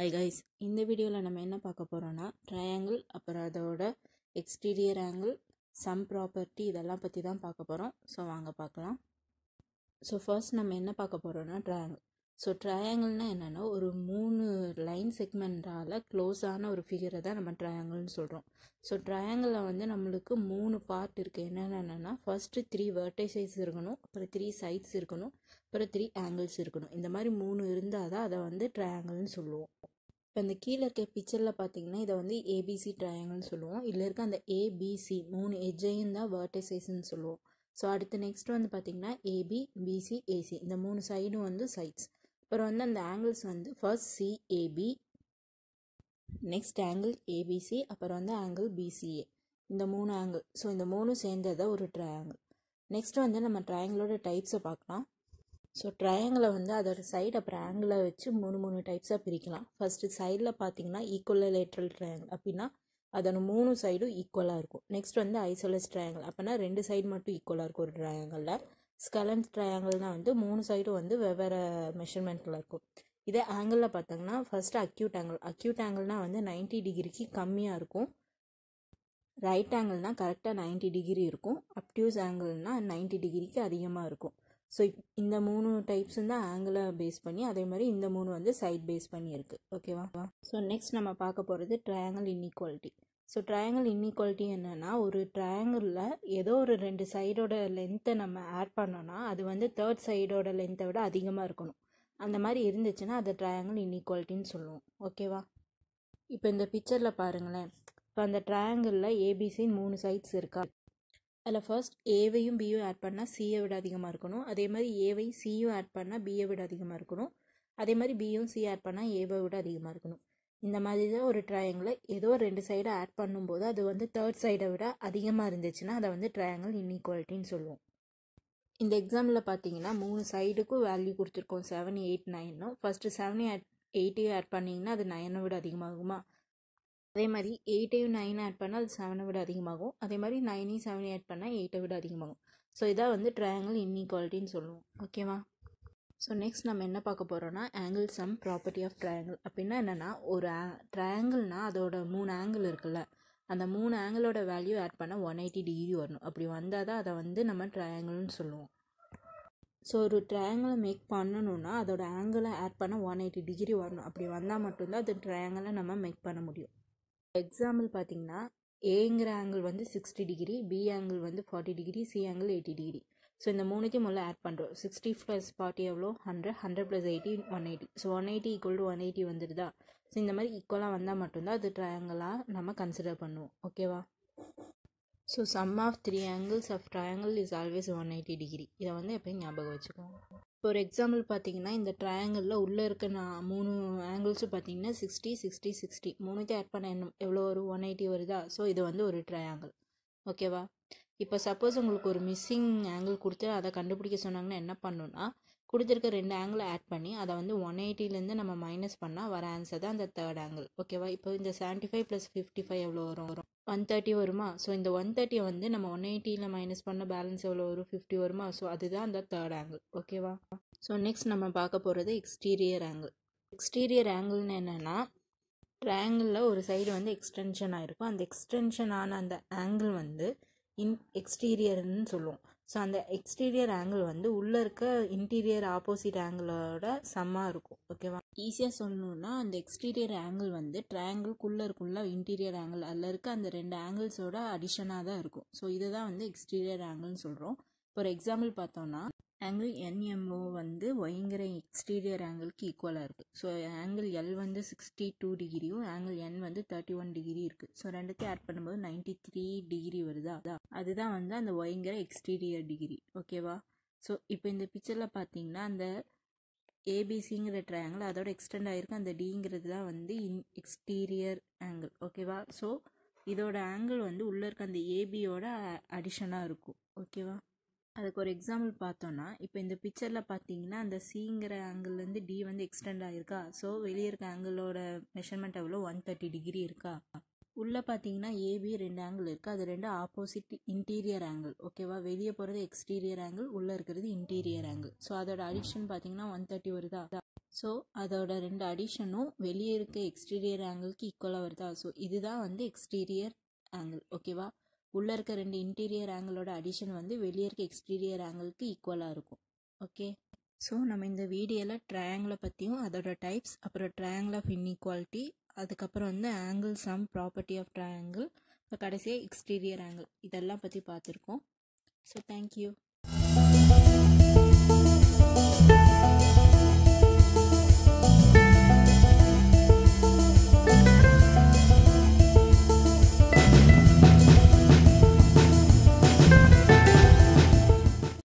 hi guys இந்த வீடியோவில் நம்ம என்ன பார்க்க போகிறோன்னா ட்ரையாங்கிள் அப்புறம் அதோட எக்ஸ்டீரியர் ஆங்கிள் சம் ப்ராப்பர்ட்டி இதெல்லாம் பற்றி தான் பார்க்க போகிறோம் ஸோ வாங்க பார்க்கலாம் ஸோ ஃபர்ஸ்ட் நம்ம என்ன பார்க்க போகிறோம்னா ட்ரையாங்கிள் ஸோ ட்ரையாங்கிள்னால் என்னென்னா ஒரு மூணு லைன் செக்மெண்டால் க்ளோஸான ஒரு ஃபிகரை தான் நம்ம ட்ரையாங்கிள்னு சொல்கிறோம் ஸோ ட்ரையாங்கிளில் வந்து நம்மளுக்கு மூணு பார்ட் இருக்குது என்னென்னா ஃபஸ்ட்டு த்ரீ வெர்டைசைஸ் இருக்கணும் அப்புறம் த்ரீ சைட்ஸ் இருக்கணும் அப்புறம் த்ரீ ஆங்கிள்ஸ் இருக்கணும் இந்த மாதிரி மூணு இருந்தால் தான் அதை வந்து ட்ரையாங்கிள்னு சொல்லுவோம் இப்போ இந்த கீழே இருக்க பிக்சரில் பார்த்தீங்கன்னா இதை வந்து ஏபிசி ட்ரையாங்கல்னு சொல்லுவோம் இதில் இருக்க அந்த ஏபிசி மூணு எஜ்ஜையும் தான் வேர்டைசைஸ்ன்னு சொல்லுவோம் ஸோ அடுத்து நெக்ஸ்ட் வந்து பார்த்திங்கன்னா ஏபி பிசி ஏசி இந்த மூணு சைடும் வந்து சைட்ஸ் அப்புறம் வந்து அந்த ஆங்கிள்ஸ் வந்து first C A B next angle A B C அப்புறம் வந்து ஆங்கிள் பிசிஏ இந்த மூணு ஆங்கிள் ஸோ இந்த மூணும் சேர்ந்தது ஒரு ட்ரையாங்கிள் நெக்ஸ்ட் வந்து நம்ம ட்ரையாங்கிளோட டைப்ஸை பார்க்கலாம் ஸோ ட்ரையாங்கிளை வந்து அதோடய சைடு அப்புறம் ஆங்கிளை வச்சு மூணு மூணு டைப்ஸாக பிரிக்கலாம் ஃபஸ்ட்டு சைடில் பார்த்தீங்கன்னா லேட்ரல் ட்ரையாங்கிள் அப்படின்னா அதோட மூணு சைடும் ஈக்குவலாக இருக்கும் நெக்ஸ்ட் வந்து ஐசோலஸ் ட்ரையாங்கிள் அப்படின்னா ரெண்டு சைடு மட்டும் ஈக்குவலாக இருக்கும் ஒரு ட்ரையாங்கிளில் ஸ்கலன்ஸ் ட்ரையாங்கிள்னால் வந்து மூணு சைடும் வந்து வெவ்வேறு மெஷர்மெண்ட்டில் இருக்கும் இதே ஆங்கிளில் பார்த்தோங்கன்னா ஃபஸ்ட்டு அக்யூட் ஆங்கிள் அக்யூட் ஆங்கிள்னால் வந்து நைன்ட்டி டிகிரிக்கு கம்மியாக இருக்கும் ரைட் ஆங்கிள்னால் கரெக்டாக நைன்ட்டி டிகிரி இருக்கும் அப்டியூஸ் ஆங்கிள்னால் நைன்ட்டி டிகிரிக்கு அதிகமாக இருக்கும் ஸோ இந்த மூணு டைப்ஸ் வந்து ஆங்கிளை பேஸ் பண்ணி அதே மாதிரி இந்த மூணு வந்து சைட் பேஸ் பண்ணி இருக்குது ஓகேவா ஸோ நெக்ஸ்ட் நம்ம பார்க்க போகிறது triangle inequality so triangle inequality என்னென்னா ஒரு ட்ரையாங்கிளில் ஏதோ ஒரு ரெண்டு சைடோட லென்த்தை நம்ம ஆட் பண்ணோன்னா அது வந்து தேர்ட் சைடோட லென்த்தை விட அதிகமாக இருக்கணும் அந்த மாதிரி இருந்துச்சுன்னா அதை ட்ரையாங்கிள் இன்இக்வாலிட்டின்னு சொல்லுவோம் ஓகேவா இப்போ இந்த பிக்சரில் பாருங்களேன் இப்போ அந்த ட்ரையாங்கிளில் ஏபிசின்னு மூணு சைட்ஸ் இருக்கா அதில் ஃபர்ஸ்ட் ஏவையும் பியும் ஆட் பண்ணால் சியை விட அதிகமாக இருக்கணும் அதே மாதிரி ஏவையும் சியும் ஆட் பண்ணால் பியை விட அதிகமாக இருக்கணும் அதே மாதிரி பியும் சி ஆட் பண்ணால் ஏவை விட அதிகமாக இருக்கணும் இந்த மாதிரி தான் ஒரு ட்ரையாங்கிளை ஏதோ ரெண்டு சைடை ஆட் பண்ணும்போது அது வந்து தேர்ட் சைடை விட அதிகமாக இருந்துச்சுன்னா அதை வந்து ட்ரையாங்கிள் இன்இக்வாலிட்டின்னு சொல்லுவோம் இந்த எக்ஸாமில் பார்த்தீங்கன்னா மூணு சைடுக்கும் வேல்யூ கொடுத்துருக்கோம் செவன் எயிட் நைனும் ஃபஸ்ட்டு செவன் எயிட்டையும் ஆட் பண்ணிங்கன்னா அது நைனை விட அதிகமாகுமா அதே மாதிரி எயிட்டையும் நைன் ஆட் பண்ணால் அது செவனை விட அதிகமாகும் அதே மாதிரி நைனையும் செவனையும் ஆட் பண்ணால் எயிட்டை விட அதிகமாகும் ஸோ இதான் வந்து ட்ரையாங்கிள் இன்இக்வாலிட்டின்னு சொல்லுவோம் ஓகேவா ஸோ நெக்ஸ்ட் நம்ம என்ன பார்க்க போகிறோம்னா angle sum property of triangle அப்படின்னா என்னென்னா ஒரு ஆ ட்ரையாங்கிள்னால் அதோட மூணு ஆங்கிள் இருக்குல்ல அந்த மூணு ஆங்கிளோட வேல்யூ ஆட் பண்ணால் ஒன் எயிட்டி டிகிரி வரணும் அப்படி வந்தால் தான் அதை வந்து நம்ம ட்ரையாங்கிள்னு சொல்லுவோம் ஸோ ஒரு ட்ரையாங்கிளை மேக் பண்ணணுன்னா அதோட ஆங்கிளை ஆட் பண்ண ஒன் எயிட்டி டிகிரி வரணும் அப்படி வந்தால் மட்டும்தான் அது ட்ரையாங்கிளை நம்ம மேக் பண்ண முடியும் எக்ஸாம்பிள் பார்த்தீங்கன்னா ஏங்கிற ஆங்கிள் வந்து சிக்ஸ்டி டிகிரி பி ஆங்கிள் வந்து forty degree C angle eighty degree so இந்த மூணுக்கும் முதல்ல ஆட் பண்ணுறோம் சிக்ஸ்டி ப்ளஸ் ஃபார்ட்டி எவ்வளோ hundred hundred plus eighty one eighty so one eighty equal to one eighty வந்துடுதா ஸோ இந்த மாதிரி ஈக்குவலாக வந்தால் மட்டும்தான் அது ட்ரையாங்கிளாக நம்ம கன்சிடர் பண்ணுவோம் ஓகேவா so sum of three angles of triangle is always one eighty degree இதை வந்து எப்பயும் ஞாபகம் வச்சுக்கோங்க இப்போ ஒரு எக்ஸாம்பிள் பார்த்தீங்கன்னா இந்த ட்ரையாங்கிளில் உள்ளே இருக்க நான் மூணு ஆங்கிள்ஸும் பார்த்தீங்கன்னா சிக்ஸ்டி சிக்ஸ்டி சிக்ஸ்டி மூணுத்தையும் ஆட் பண்ண என்ன எவ்வளோ ஒரு ஒன் எயிட்டி வருதா ஸோ இது வந்து ஒரு ட்ரையாங்கிள் ஓகேவா இப்போ சப்போஸ் உங்களுக்கு ஒரு மிஸ்ஸிங் ஆங்கிள் கொடுத்து அதை கண்டுபிடிக்க சொன்னாங்கன்னா என்ன பண்ணுன்னா கொடுத்துருக்க ரெண்டு ஆங்கிளை ஆட் பண்ணி அதை வந்து ஒன் எயிட்டிலேருந்து நம்ம மைனஸ் பண்ணால் வர ஆன்சர் தான் அந்த தேர்ட் ஆங்கிள் ஓகேவா இப்போ இந்த seventy five plus fifty five எவ்வளோ வரும் வரும் ஒன் தேர்ட்டி வருமா ஸோ இந்த ஒன் தேர்ட்டியை வந்து நம்ம ஒன் எயிட்டியில் மைனஸ் பண்ண பேலன்ஸ் எவ்வளோ வரும் ஃபிஃப்டி வருமா ஸோ அதுதான் அந்த தேர்ட் ஆங்கிள் ஓகேவா ஸோ நெக்ஸ்ட் நம்ம பார்க்க போகிறது எக்ஸ்டீரியர் ஆங்கிள் எக்ஸ்டீரியர் ஆங்கிள்னு என்னென்னா ட்ரையாங்கிளில் ஒரு சைடு வந்து எக்ஸ்டென்ஷன் ஆகிருக்கும் அந்த எக்ஸ்டென்ஷன் ஆன அந்த ஆங்கிள் வந்து இன் எக்ஸ்டீரியர்னு சொல்லுவோம் ஸோ அந்த எக்ஸ்டீரியர் ஆங்கிள் வந்து உள்ளே இருக்க இன்டீரியர் ஆப்போசிட் ஆங்கிளோட செம்மாக இருக்கும் ஓகேவா ஈஸியாக சொல்லணுன்னா அந்த எக்ஸ்டீரியர் ஆங்கிள் வந்து ட்ரையாங்கிள்குள்ளே இருக்கும்ல இன்டீரியர் ஆங்கிள் அதில் இருக்க அந்த ரெண்டு ஆங்கிள்ஸோட அடிஷனாக தான் இருக்கும் ஸோ இதுதான் வந்து எக்ஸ்டீரியர் ஆங்கிள்னு சொல்கிறோம் இப்போ ஒரு எக்ஸாம்பிள் பார்த்தோம்னா ஆங்கிள் என்எம்ஓ வந்து ஒய்ங்கிற எக்ஸ்டீரியர் ஆங்கிளுக்கு ஈக்குவலாக இருக்குது ஸோ ஆங்கிள் எல் வந்து சிக்ஸ்டி டூ டிகிரியும் ஆங்கிள் என் வந்து தேர்ட்டி ஒன் டிகிரி இருக்குது ஸோ ரெண்டுத்தையும் ஆட் பண்ணும்போது நைன்டி த்ரீ டிகிரி வருதா அதுதான் வந்து அந்த ஒய்ங்கிற எக்ஸ்டீரியர் டிகிரி ஓகேவா ஸோ இப்போ இந்த பிக்சரில் பார்த்தீங்கன்னா அந்த ஏபிசிங்கிற ட்ரையாங்கிள் அதோட எக்ஸ்டெண்ட் ஆகிருக்கு அந்த டிங்கிறது தான் வந்து இன் எக்ஸ்டீரியர் ஆங்கிள் ஓகேவா ஸோ இதோட ஆங்கிள் வந்து உள்ளே இருக்க அந்த ஏபியோட அடிஷனாக இருக்கும் ஓகேவா அதுக்கு ஒரு எக்ஸாம்பிள் பார்த்தோன்னா இப்போ இந்த பிக்சரில் பார்த்தீங்கன்னா அந்த சிங்கிற ஆங்கிள்லேருந்து டி வந்து எக்ஸ்டெண்ட் ஆகிருக்கா ஸோ வெளியே இருக்க ஆங்கிளோட மெஷர்மெண்ட் எவ்வளோ ஒன் தேர்ட்டி டிகிரி இருக்கா உள்ளே பார்த்தீங்கன்னா ஏபி ரெண்டு ஆங்கிள் இருக்குது அது ரெண்டு ஆப்போசிட் இன்டீரியர் ஆங்கிள் ஓகேவா வெளியே போகிறது எக்ஸ்டீரியர் ஆங்கிள் உள்ளே இருக்கிறது இன்டீரியர் ஆங்கிள் ஸோ அதோட அடிஷன் பார்த்தீங்கன்னா ஒன் தேர்ட்டி வருதா ஸோ அதோட ரெண்டு அடிஷனும் வெளியே இருக்க எக்ஸ்டீரியர் ஆங்கிளுக்கு ஈக்குவலாக வருதா ஸோ இதுதான் வந்து எக்ஸ்டீரியர் ஆங்கிள் ஓகேவா உள்ளே இருக்க ரெண்டு இன்டீரியர் ஆங்கிளோட அடிஷன் வந்து வெளியே இருக்க எக்ஸ்டீரியர் ஆங்கிளுக்கு ஈக்குவலாக இருக்கும் ஓகே ஸோ நம்ம இந்த வீடியோவில் ட்ரையாங்கிளை பற்றியும் அதோட டைப்ஸ் அப்புறம் ட்ரையாங்கிள் ஆஃப் இன்இக்வாலிட்டி அதுக்கப்புறம் வந்து angle sum property of triangle இப்போ கடைசியாக எக்ஸ்டீரியர் ஆங்கிள் இதெல்லாம் பற்றி பார்த்துருக்கோம் ஸோ தேங்க்யூ